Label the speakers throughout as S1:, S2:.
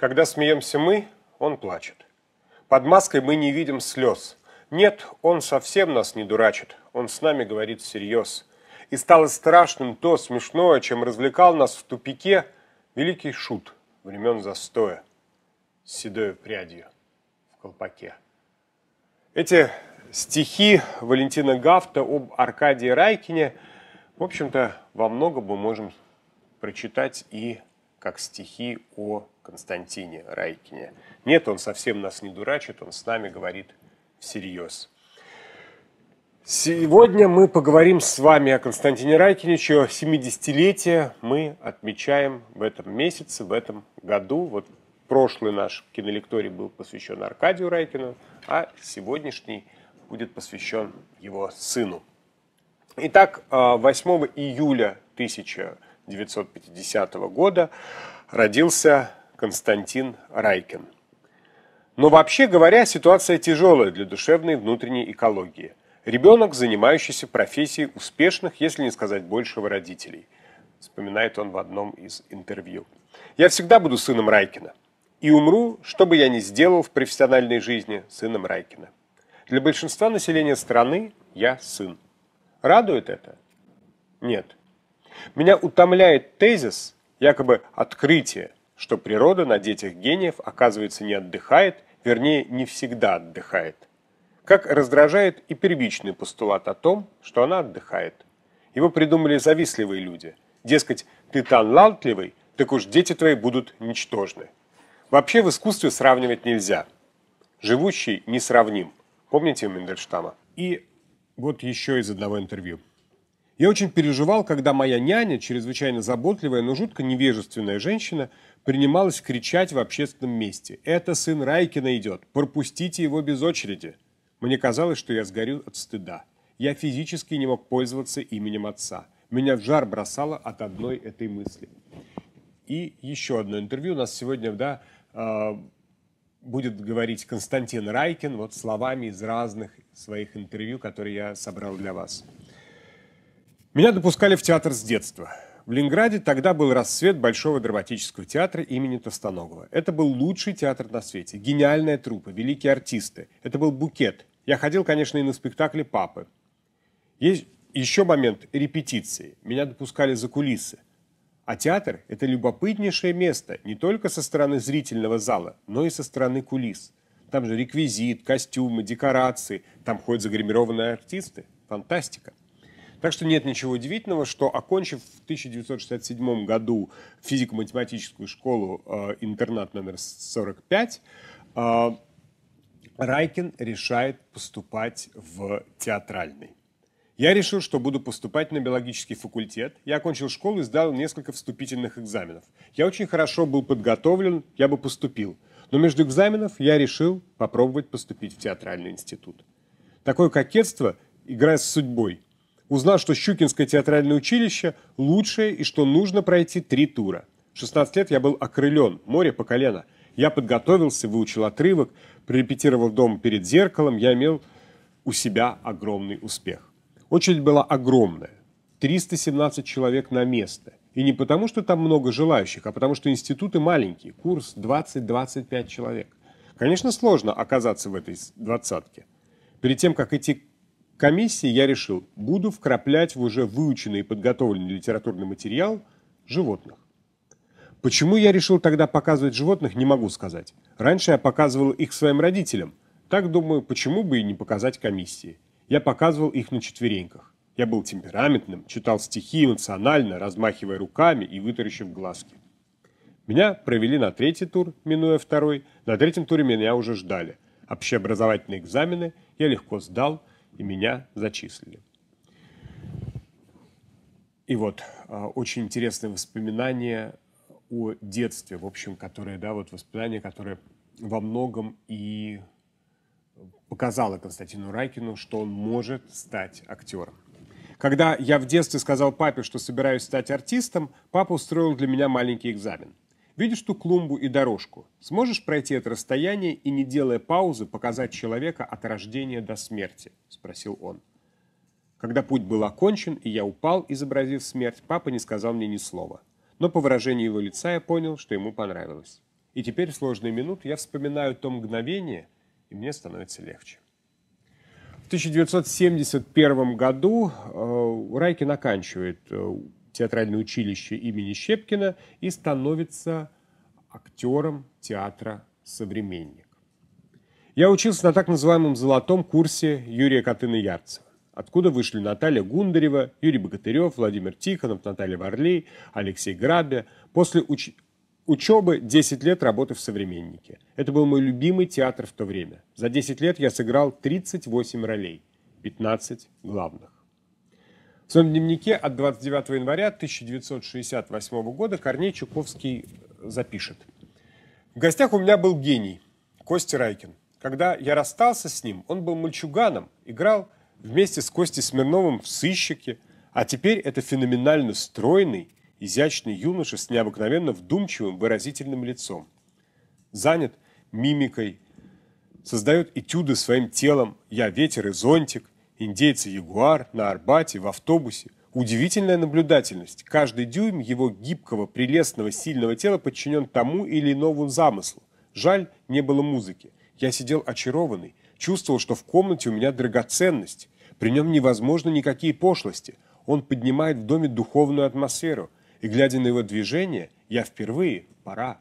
S1: Когда смеемся мы, он плачет. Под маской мы не видим слез. Нет, он совсем нас не дурачит, он с нами говорит всерьез. И стало страшным то смешное, чем развлекал нас в тупике великий шут времен застоя с седою прядью в колпаке. Эти стихи Валентина Гафта об Аркадии Райкине, в общем-то, во много мы можем прочитать и как стихи о Константине Райкине. Нет, он совсем нас не дурачит, он с нами говорит всерьез. Сегодня мы поговорим с вами о Константине Райкине, чье 70-летие мы отмечаем в этом месяце, в этом году. Вот прошлый наш кинолекторий был посвящен Аркадию Райкину, а сегодняшний будет посвящен его сыну. Итак, 8 а, июля 1000 1950 года родился Константин Райкин. Но вообще говоря, ситуация тяжелая для душевной внутренней экологии. Ребенок, занимающийся профессией успешных, если не сказать большего, родителей. Вспоминает он в одном из интервью. «Я всегда буду сыном Райкина. И умру, что бы я ни сделал в профессиональной жизни, сыном Райкина. Для большинства населения страны я сын. Радует это? Нет. Меня утомляет тезис, якобы открытие, что природа на детях гениев, оказывается, не отдыхает, вернее, не всегда отдыхает. Как раздражает и первичный постулат о том, что она отдыхает. Его придумали завистливые люди. Дескать, ты талантливый, так уж дети твои будут ничтожны. Вообще в искусстве сравнивать нельзя. Живущий несравним. Помните Мендельштама? И вот еще из одного интервью. Я очень переживал, когда моя няня, чрезвычайно заботливая, но жутко невежественная женщина, принималась кричать в общественном месте. «Это сын Райкина идет! Пропустите его без очереди!» Мне казалось, что я сгорю от стыда. Я физически не мог пользоваться именем отца. Меня в жар бросало от одной этой мысли. И еще одно интервью. У нас сегодня, да, а, будет говорить Константин Райкин вот словами из разных своих интервью, которые я собрал для вас. Меня допускали в театр с детства. В Ленинграде тогда был расцвет Большого драматического театра имени Тостоногова. Это был лучший театр на свете, гениальная труппа, великие артисты. Это был букет. Я ходил, конечно, и на спектакли папы. Есть еще момент репетиции. Меня допускали за кулисы. А театр – это любопытнейшее место не только со стороны зрительного зала, но и со стороны кулис. Там же реквизит, костюмы, декорации. Там ходят загримированные артисты. Фантастика. Так что нет ничего удивительного, что окончив в 1967 году физико-математическую школу э, интернат номер 45, э, Райкин решает поступать в театральный. Я решил, что буду поступать на биологический факультет. Я окончил школу и сдал несколько вступительных экзаменов. Я очень хорошо был подготовлен, я бы поступил. Но между экзаменов я решил попробовать поступить в театральный институт. Такое кокетство, играя с судьбой, Узнал, что Щукинское театральное училище лучшее и что нужно пройти три тура. В 16 лет я был окрылен, море по колено. Я подготовился, выучил отрывок, прорепетировал дома перед зеркалом, я имел у себя огромный успех. Очередь была огромная. 317 человек на место. И не потому, что там много желающих, а потому, что институты маленькие, курс 20-25 человек. Конечно, сложно оказаться в этой двадцатке. Перед тем, как идти комиссии я решил, буду вкраплять в уже выученный и подготовленный литературный материал животных. Почему я решил тогда показывать животных, не могу сказать. Раньше я показывал их своим родителям. Так, думаю, почему бы и не показать комиссии. Я показывал их на четвереньках. Я был темпераментным, читал стихи эмоционально, размахивая руками и вытаращив глазки. Меня провели на третий тур, минуя второй. На третьем туре меня уже ждали. Общеобразовательные экзамены я легко сдал – и меня зачислили. И вот а, очень интересное воспоминание о детстве, в общем, которое да, вот воспоминание, которое во многом и показало Константину Райкину, что он может стать актером. Когда я в детстве сказал папе, что собираюсь стать артистом, папа устроил для меня маленький экзамен. Видишь ту клумбу и дорожку. Сможешь пройти это расстояние и, не делая паузы, показать человека от рождения до смерти?» – спросил он. Когда путь был окончен, и я упал, изобразив смерть, папа не сказал мне ни слова. Но по выражению его лица я понял, что ему понравилось. И теперь в сложные минуты я вспоминаю то мгновение, и мне становится легче. В 1971 году э, Райкин оканчивает э, театральное училище имени Щепкина и становится актером театра «Современник». Я учился на так называемом «золотом курсе» Юрия Катына-Ярцева, откуда вышли Наталья Гундарева, Юрий Богатырев, Владимир Тихонов, Наталья Варлей, Алексей Грабе. После уч... учебы 10 лет работы в «Современнике». Это был мой любимый театр в то время. За 10 лет я сыграл 38 ролей, 15 главных. В своем дневнике от 29 января 1968 года Корней Чуковский э, запишет. «В гостях у меня был гений Костя Райкин. Когда я расстался с ним, он был мальчуганом, играл вместе с Костей Смирновым в «Сыщике», а теперь это феноменально стройный, изящный юноша с необыкновенно вдумчивым выразительным лицом. Занят мимикой, создает этюды своим телом «Я ветер и зонтик», Индейцы Ягуар, на Арбате, в автобусе. Удивительная наблюдательность. Каждый дюйм его гибкого, прелестного, сильного тела подчинен тому или иному замыслу. Жаль, не было музыки. Я сидел очарованный, чувствовал, что в комнате у меня драгоценность. При нем невозможно никакие пошлости. Он поднимает в доме духовную атмосферу. И, глядя на его движение, я впервые, пора,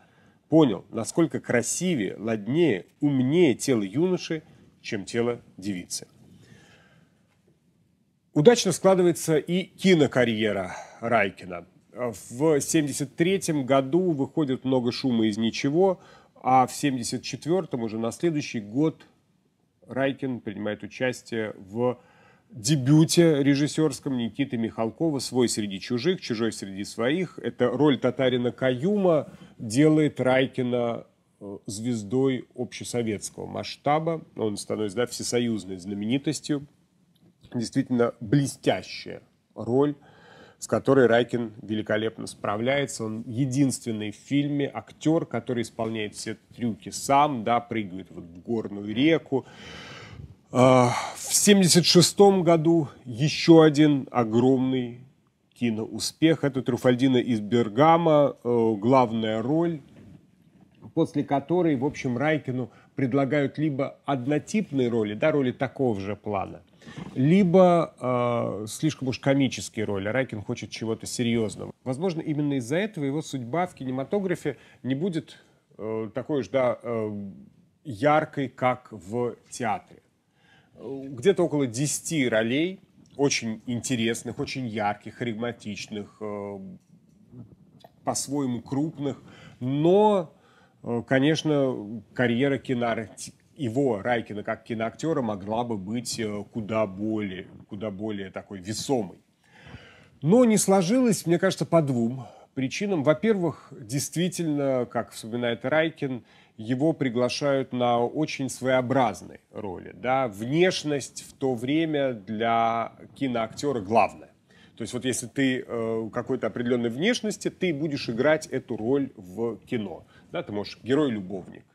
S1: понял, насколько красивее, ладнее, умнее тело юноши, чем тело девицы. Удачно складывается и кинокарьера Райкина. В 1973 году выходит много шума из ничего, а в 1974 уже на следующий год Райкин принимает участие в дебюте режиссерском Никиты Михалкова «Свой среди чужих, чужой среди своих». Это роль татарина Каюма делает Райкина э, звездой общесоветского масштаба. Он становится да, всесоюзной знаменитостью действительно блестящая роль, с которой Райкин великолепно справляется. Он единственный в фильме актер, который исполняет все трюки сам, да, прыгает вот в горную реку. А, в 1976 году еще один огромный киноуспех. Это Труфальдина из Бергама, э, главная роль, после которой, в общем, Райкину предлагают либо однотипные роли, да, роли такого же плана, либо э, слишком уж комические роли. Райкин хочет чего-то серьезного. Возможно, именно из-за этого его судьба в кинематографе не будет э, такой уж да, э, яркой, как в театре. Где-то около 10 ролей, очень интересных, очень ярких, харизматичных, э, по-своему крупных, но Э, конечно, карьера кино, его, Райкина, как киноактера, могла бы быть э, куда более, куда более такой весомой. Но не сложилось, мне кажется, по двум причинам. Во-первых, действительно, как вспоминает Райкин, его приглашают на очень своеобразные роли. Да? Внешность в то время для киноактера главная. То есть вот если ты э, какой-то определенной внешности, ты будешь играть эту роль в кино. Да, ты можешь герой-любовник.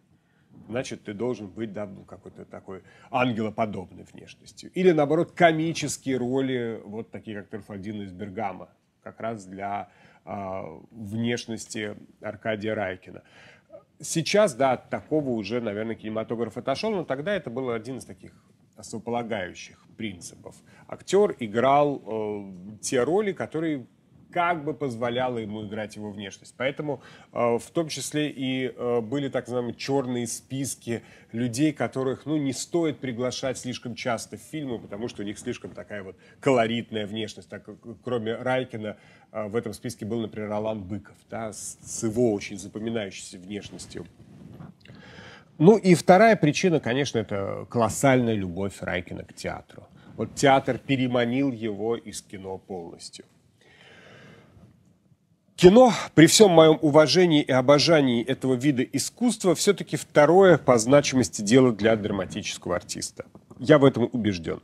S1: Значит, ты должен быть да, какой-то такой ангелоподобной внешностью. Или, наоборот, комические роли, вот такие, как Трафальдина из Бергама, как раз для э, внешности Аркадия Райкина. Сейчас, да, от такого уже, наверное, кинематограф отошел, но тогда это был один из таких основополагающих принципов. Актер играл э, те роли, которые как бы позволяла ему играть его внешность. Поэтому э, в том числе и э, были так называемые черные списки людей, которых ну, не стоит приглашать слишком часто в фильмы, потому что у них слишком такая вот колоритная внешность. Так, э, кроме Райкина э, в этом списке был, например, Алан Быков да, с, с его очень запоминающейся внешностью. Ну и вторая причина, конечно, это колоссальная любовь Райкина к театру. Вот театр переманил его из кино полностью. Кино, при всем моем уважении и обожании этого вида искусства, все-таки второе по значимости дело для драматического артиста. Я в этом убежден.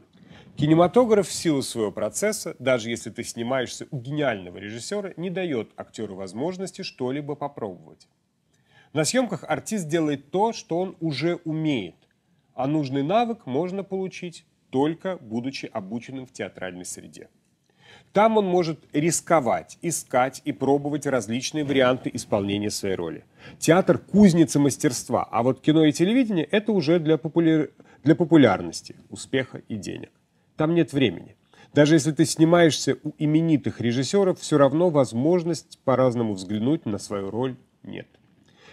S1: Кинематограф в силу своего процесса, даже если ты снимаешься у гениального режиссера, не дает актеру возможности что-либо попробовать. На съемках артист делает то, что он уже умеет, а нужный навык можно получить только будучи обученным в театральной среде. Там он может рисковать, искать и пробовать различные варианты исполнения своей роли. Театр – кузница мастерства, а вот кино и телевидение – это уже для, популяр... для популярности, успеха и денег. Там нет времени. Даже если ты снимаешься у именитых режиссеров, все равно возможность по-разному взглянуть на свою роль нет.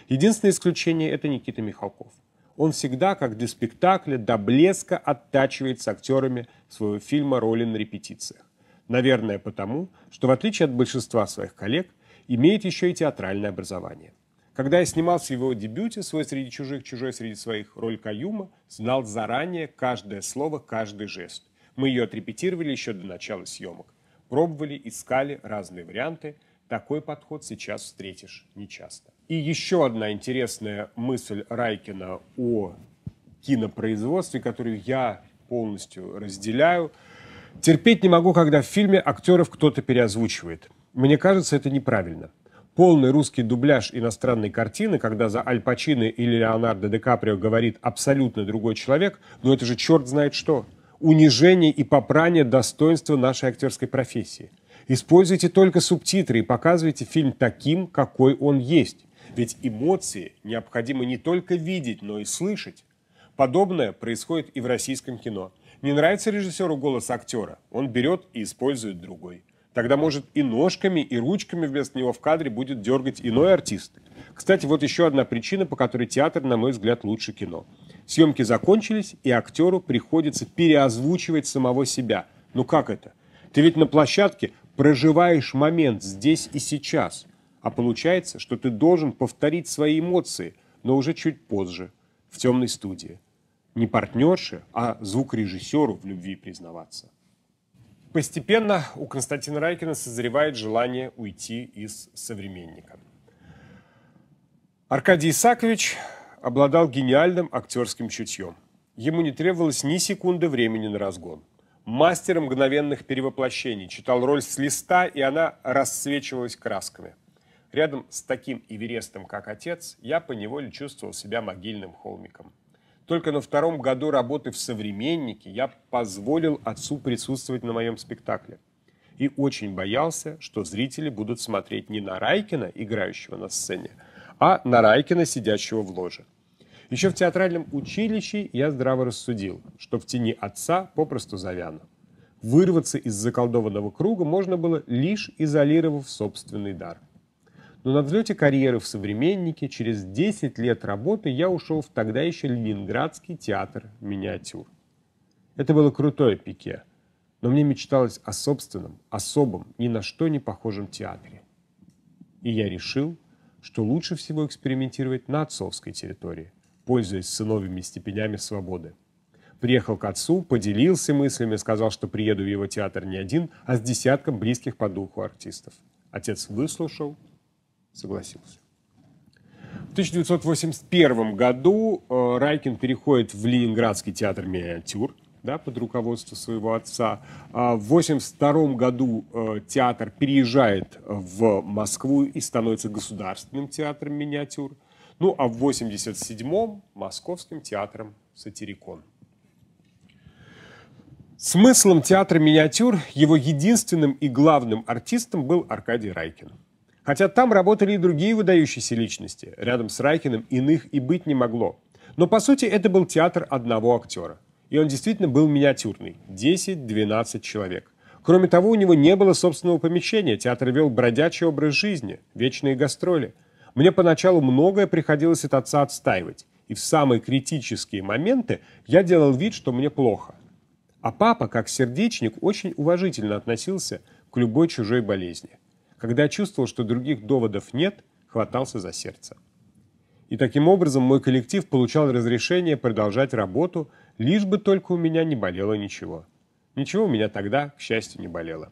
S1: Единственное исключение – это Никита Михалков. Он всегда, как для спектакля, до блеска оттачивает с актерами своего фильма роли на репетициях. Наверное, потому, что в отличие от большинства своих коллег, имеет еще и театральное образование. Когда я снимался в его дебюте «Свой среди чужих, чужой среди своих» роль Каюма, знал заранее каждое слово, каждый жест. Мы ее отрепетировали еще до начала съемок. Пробовали, искали разные варианты. Такой подход сейчас встретишь нечасто. И еще одна интересная мысль Райкина о кинопроизводстве, которую я полностью разделяю – Терпеть не могу, когда в фильме актеров кто-то переозвучивает. Мне кажется, это неправильно. Полный русский дубляж иностранной картины, когда за Аль Пачино или Леонардо Ди Каприо говорит абсолютно другой человек, но ну это же черт знает что. Унижение и попрание достоинства нашей актерской профессии. Используйте только субтитры и показывайте фильм таким, какой он есть. Ведь эмоции необходимо не только видеть, но и слышать. Подобное происходит и в российском кино. Не нравится режиссеру голос актера, он берет и использует другой. Тогда, может, и ножками, и ручками вместо него в кадре будет дергать иной артист. Кстати, вот еще одна причина, по которой театр, на мой взгляд, лучше кино. Съемки закончились, и актеру приходится переозвучивать самого себя. Ну как это? Ты ведь на площадке проживаешь момент здесь и сейчас. А получается, что ты должен повторить свои эмоции, но уже чуть позже, в темной студии не партнерше, а звукорежиссеру в любви признаваться. Постепенно у Константина Райкина созревает желание уйти из современника. Аркадий Исакович обладал гениальным актерским чутьем. Ему не требовалось ни секунды времени на разгон. Мастером мгновенных перевоплощений читал роль с листа, и она расцвечивалась красками. Рядом с таким Эверестом, как отец, я поневоле чувствовал себя могильным холмиком. Только на втором году работы в «Современнике» я позволил отцу присутствовать на моем спектакле. И очень боялся, что зрители будут смотреть не на Райкина, играющего на сцене, а на Райкина, сидящего в ложе. Еще в театральном училище я здраво рассудил, что в тени отца попросту завяну. Вырваться из заколдованного круга можно было, лишь изолировав собственный дар. Но на взлете карьеры в «Современнике» через 10 лет работы я ушел в тогда еще Ленинградский театр миниатюр. Это было крутое пике, но мне мечталось о собственном, особом, ни на что не похожем театре. И я решил, что лучше всего экспериментировать на отцовской территории, пользуясь сыновыми степенями свободы. Приехал к отцу, поделился мыслями, сказал, что приеду в его театр не один, а с десятком близких по духу артистов. Отец выслушал, согласился. В 1981 году э, Райкин переходит в Ленинградский театр «Миниатюр» да, под руководство своего отца. А в 1982 году э, театр переезжает в Москву и становится государственным театром «Миниатюр». Ну, а в 1987-м – Московским театром «Сатирикон». Смыслом театра миниатюр его единственным и главным артистом был Аркадий Райкин – Хотя там работали и другие выдающиеся личности. Рядом с Райкиным иных и быть не могло. Но по сути это был театр одного актера. И он действительно был миниатюрный. 10-12 человек. Кроме того, у него не было собственного помещения. Театр вел бродячий образ жизни, вечные гастроли. Мне поначалу многое приходилось от отца отстаивать. И в самые критические моменты я делал вид, что мне плохо. А папа, как сердечник, очень уважительно относился к любой чужой болезни. Когда чувствовал, что других доводов нет, хватался за сердце. И таким образом мой коллектив получал разрешение продолжать работу, лишь бы только у меня не болело ничего. Ничего у меня тогда, к счастью, не болело.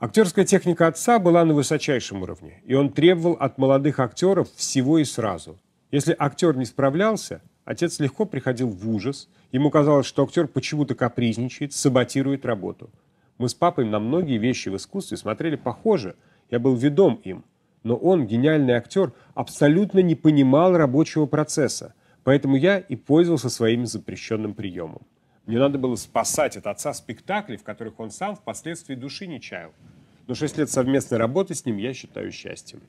S1: Актерская техника отца была на высочайшем уровне, и он требовал от молодых актеров всего и сразу. Если актер не справлялся, отец легко приходил в ужас, ему казалось, что актер почему-то капризничает, саботирует работу – мы с папой на многие вещи в искусстве смотрели похоже, я был ведом им. Но он, гениальный актер, абсолютно не понимал рабочего процесса, поэтому я и пользовался своим запрещенным приемом. Мне надо было спасать от отца спектакли, в которых он сам впоследствии души не чаял. Но шесть лет совместной работы с ним я считаю счастьем.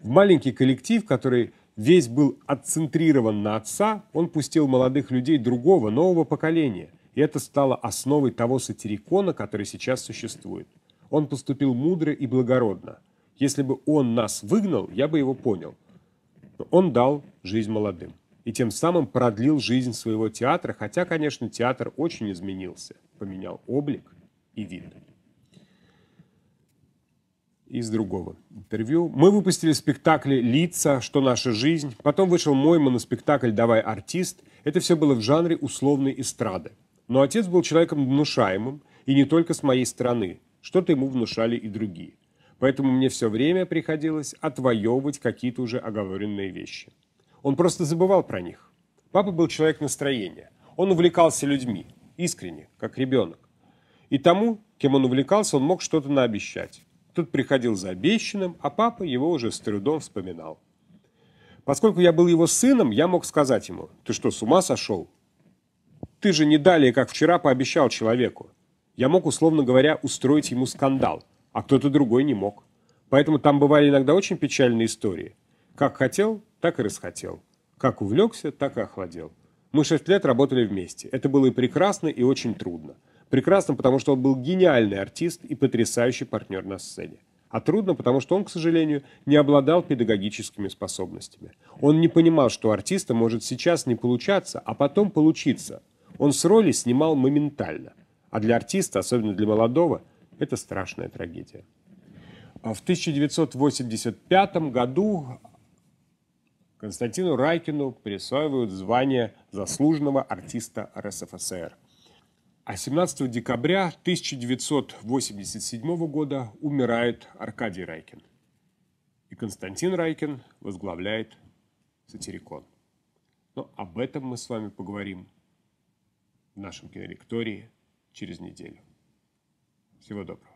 S1: В маленький коллектив, который весь был отцентрирован на отца, он пустил молодых людей другого, нового поколения. И это стало основой того сатирикона, который сейчас существует. Он поступил мудро и благородно. Если бы он нас выгнал, я бы его понял. Но он дал жизнь молодым. И тем самым продлил жизнь своего театра, хотя, конечно, театр очень изменился. Поменял облик и вид из другого интервью. Мы выпустили спектакли «Лица», «Что наша жизнь», потом вышел мой моноспектакль «Давай артист». Это все было в жанре условной эстрады. Но отец был человеком внушаемым, и не только с моей стороны. Что-то ему внушали и другие. Поэтому мне все время приходилось отвоевывать какие-то уже оговоренные вещи. Он просто забывал про них. Папа был человек настроения. Он увлекался людьми, искренне, как ребенок. И тому, кем он увлекался, он мог что-то наобещать. Тут приходил за обещанным, а папа его уже с трудом вспоминал. Поскольку я был его сыном, я мог сказать ему, «Ты что, с ума сошел? Ты же не далее, как вчера, пообещал человеку. Я мог, условно говоря, устроить ему скандал, а кто-то другой не мог. Поэтому там бывали иногда очень печальные истории. Как хотел, так и расхотел. Как увлекся, так и охладел. Мы шесть лет работали вместе. Это было и прекрасно, и очень трудно. Прекрасно, потому что он был гениальный артист и потрясающий партнер на сцене. А трудно, потому что он, к сожалению, не обладал педагогическими способностями. Он не понимал, что артиста может сейчас не получаться, а потом получиться – он с роли снимал моментально. А для артиста, особенно для молодого, это страшная трагедия. А в 1985 году Константину Райкину присваивают звание заслуженного артиста РСФСР. А 17 декабря 1987 года умирает Аркадий Райкин. И Константин Райкин возглавляет сатирикон. Но об этом мы с вами поговорим в нашем кинолектории через неделю. Всего доброго.